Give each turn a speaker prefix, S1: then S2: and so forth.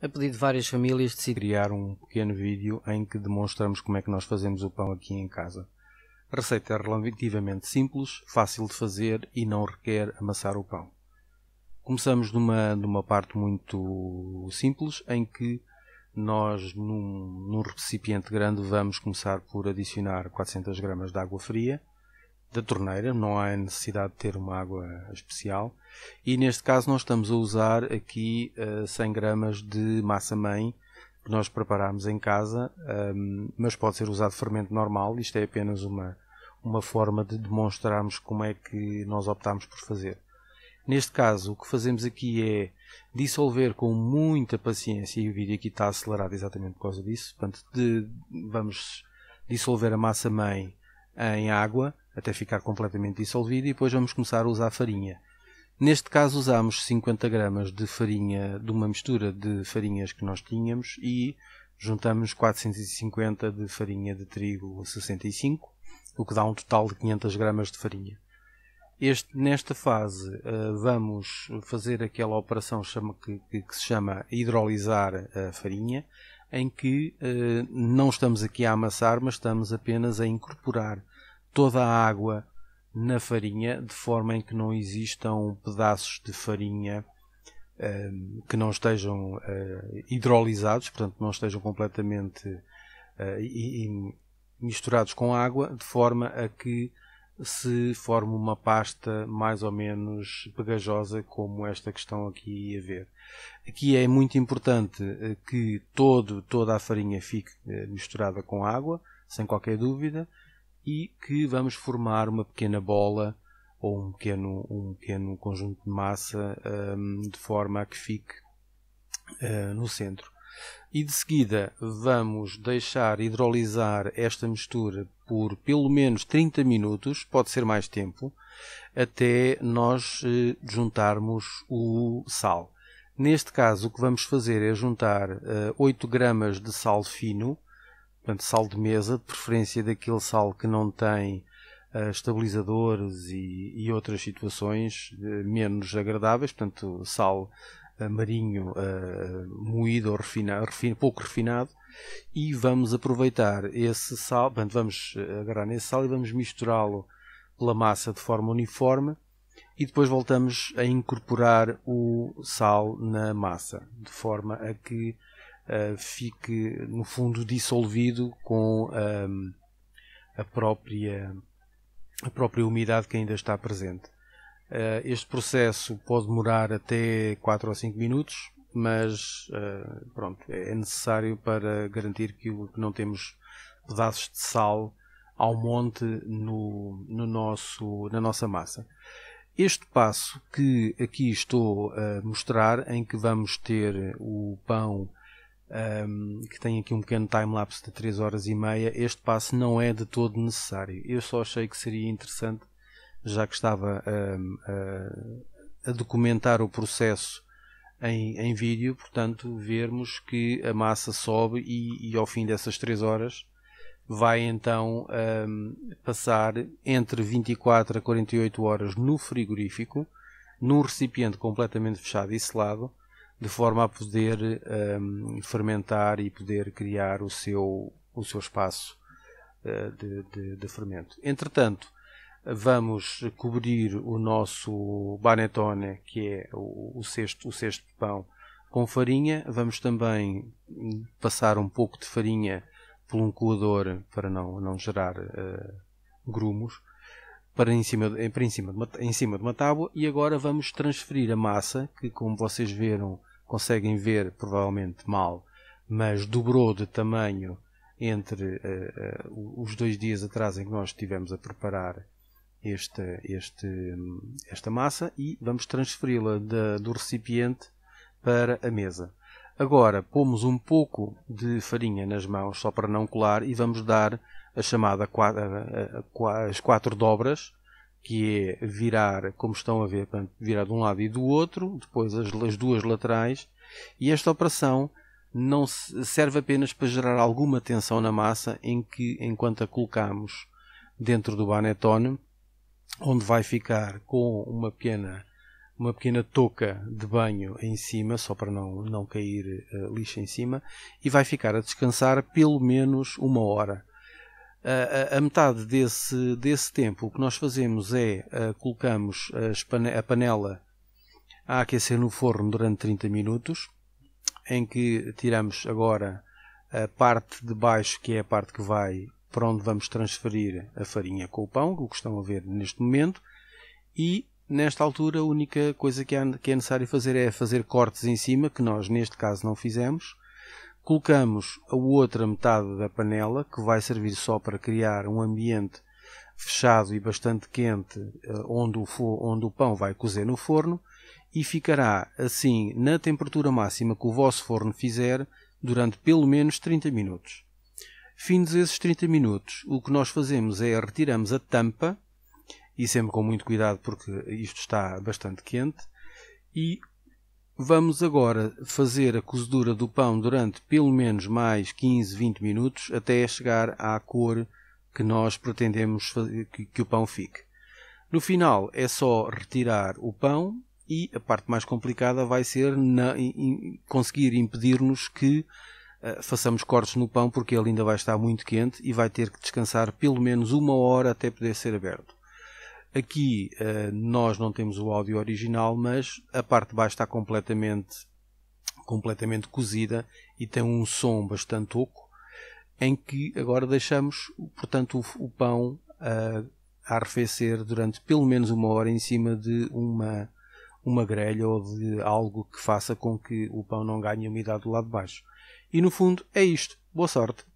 S1: A pedido de várias famílias, decidi criar um pequeno vídeo em que demonstramos como é que nós fazemos o pão aqui em casa. A receita é relativamente simples, fácil de fazer e não requer amassar o pão. Começamos numa, numa parte muito simples, em que nós, num, num recipiente grande, vamos começar por adicionar 400 gramas de água fria, da torneira, não há necessidade de ter uma água especial. E neste caso nós estamos a usar aqui 100 eh, gramas de massa-mãe que nós preparámos em casa, ehm, mas pode ser usado fermento normal, isto é apenas uma, uma forma de demonstrarmos como é que nós optámos por fazer. Neste caso, o que fazemos aqui é dissolver com muita paciência, e o vídeo aqui está acelerado exatamente por causa disso, portanto, de, vamos dissolver a massa-mãe em água, até ficar completamente dissolvido e depois vamos começar a usar farinha. Neste caso usamos 50 gramas de farinha, de uma mistura de farinhas que nós tínhamos e juntamos 450 de farinha de trigo 65, o que dá um total de 500 gramas de farinha. Este, nesta fase eh, vamos fazer aquela operação que, se chama hidrolisar a farinha, em que eh, não estamos aqui a amassar, mas estamos apenas a incorporar toda a água na farinha, de forma em que não existam pedaços de farinha um, que não estejam uh, eh, hidrolizados, portanto, não estejam completamente uh, e, e misturados com água, de forma a que se forme uma pasta mais ou menos pegajosa, como esta que estão aqui a ver. Aqui é muito importante eh, que todo, toda a farinha fique misturada com água, sem qualquer dúvida, e que vamos formar uma pequena bola ou um pequeno, um pequeno conjunto de massa um, de forma a que fique uh, no centro. E de seguida vamos deixar hidrolisar esta mistura por pelo menos 30 minutos, pode ser mais tempo, até nós uh, juntarmos o sal. Neste caso, o que vamos fazer é juntar uh, hum, 8 gramas de sal fino Portanto, sal de mesa, de preferência daquele sal que não tem uh, estabilizadores e, e, outras situações uh, menos agradáveis, portanto, sal uh, marinho moído ou refinado, refin, pouco refinado, e vamos aproveitar esse sal, portanto, vamos agarrar nesse sal e vamos misturá-lo pela massa de forma uniforme e depois voltamos a incorporar o sal na massa, de forma a que eh, fique, no fundo, dissolvido com um, ehm, a, própria, a própria umidade que ainda está presente. Uh, este processo pode demorar até 4 ou 5 minutos, mas uh, pronto, é, é necessário para garantir que não temos pedaços de sal ao monte no, no nosso, na nossa massa. Este passo que aqui estou a mostrar, em que vamos ter o pão um, que tem aqui um pequeno time-lapse de 3 horas e meia, este passo não é de todo necessário. Eu só achei que seria interessante, já que estava a, a, a documentar o processo em, em, vídeo, portanto, vermos que a massa sobe e, e ao fim dessas 3 horas vai então um, passar entre 24 a 48 horas no frigorífico, num recipiente completamente fechado e selado, de forma a poder um, ehm, fermentar e poder criar o seu, o seu espaço uh, de, de, de, fermento. Entretanto, vamos cobrir o nosso banetone que é o, o, cesto, o cesto de pão, com farinha. Vamos também passar um pouco de farinha por um coador para não, não gerar uh, grumos para em cima, de, em, para em, cima de uma, em cima de uma tábua e agora vamos transferir a massa que como vocês viram conseguem ver provavelmente mal, mas dobrou de tamanho entre uh, uh, os dois dias atrás em que nós estivemos a preparar esta, este, hum, esta massa e vamos transferi-la do recipiente para a mesa. Agora pomos um pouco de farinha nas mãos só para não colar e vamos dar a chamada as quatro dobras que é virar, como estão a ver, portanto, virar de um lado e do outro, depois as, as duas laterais, e esta operação não serve apenas para gerar alguma tensão na massa em que, enquanto a colocamos dentro do Banetone, onde vai ficar com uma pequena uma pequena touca de banho em cima, só para não, não cair uh, lixo em cima, e vai ficar a descansar pelo menos uma hora a, metade desse, desse tempo, o que nós fazemos é uh, colocamos a panela a aquecer no forno durante 30 minutos, em que tiramos agora a parte de baixo, que é a parte que vai para onde vamos transferir a farinha com o pão, o que estão a ver neste momento, e nesta altura a única coisa que é, é necessário fazer é fazer cortes em cima, que nós neste caso não fizemos, Colocamos a outra metade da panela, que vai servir só para criar um ambiente fechado e bastante quente, eh, onde o, onde o pão vai cozer no forno, e ficará assim na temperatura máxima que o vosso forno fizer durante pelo menos 30 minutos. Findos esses 30 minutos, o que nós fazemos é retiramos a tampa, e sempre com muito cuidado porque isto está bastante quente, e Vamos agora fazer a cozedura do pão durante pelo menos mais 15, 20 minutos até chegar à cor que nós pretendemos que o pão fique. No final é só retirar o pão e a parte mais complicada vai ser conseguir impedir-nos que eh, façamos cortes no pão porque ele ainda vai estar muito quente e vai ter que descansar pelo menos uma hora até poder ser aberto. Aqui uh, nós não temos o áudio original, mas a parte de baixo está completamente, completamente cozida e tem um som bastante oco, em que agora deixamos, portanto, o, o pão uh, a arrefecer durante pelo menos uma hora em cima de uma, uma grelha ou de algo que faça com que o pão não ganhe umidade do lado de baixo. E no fundo é isto. Boa sorte!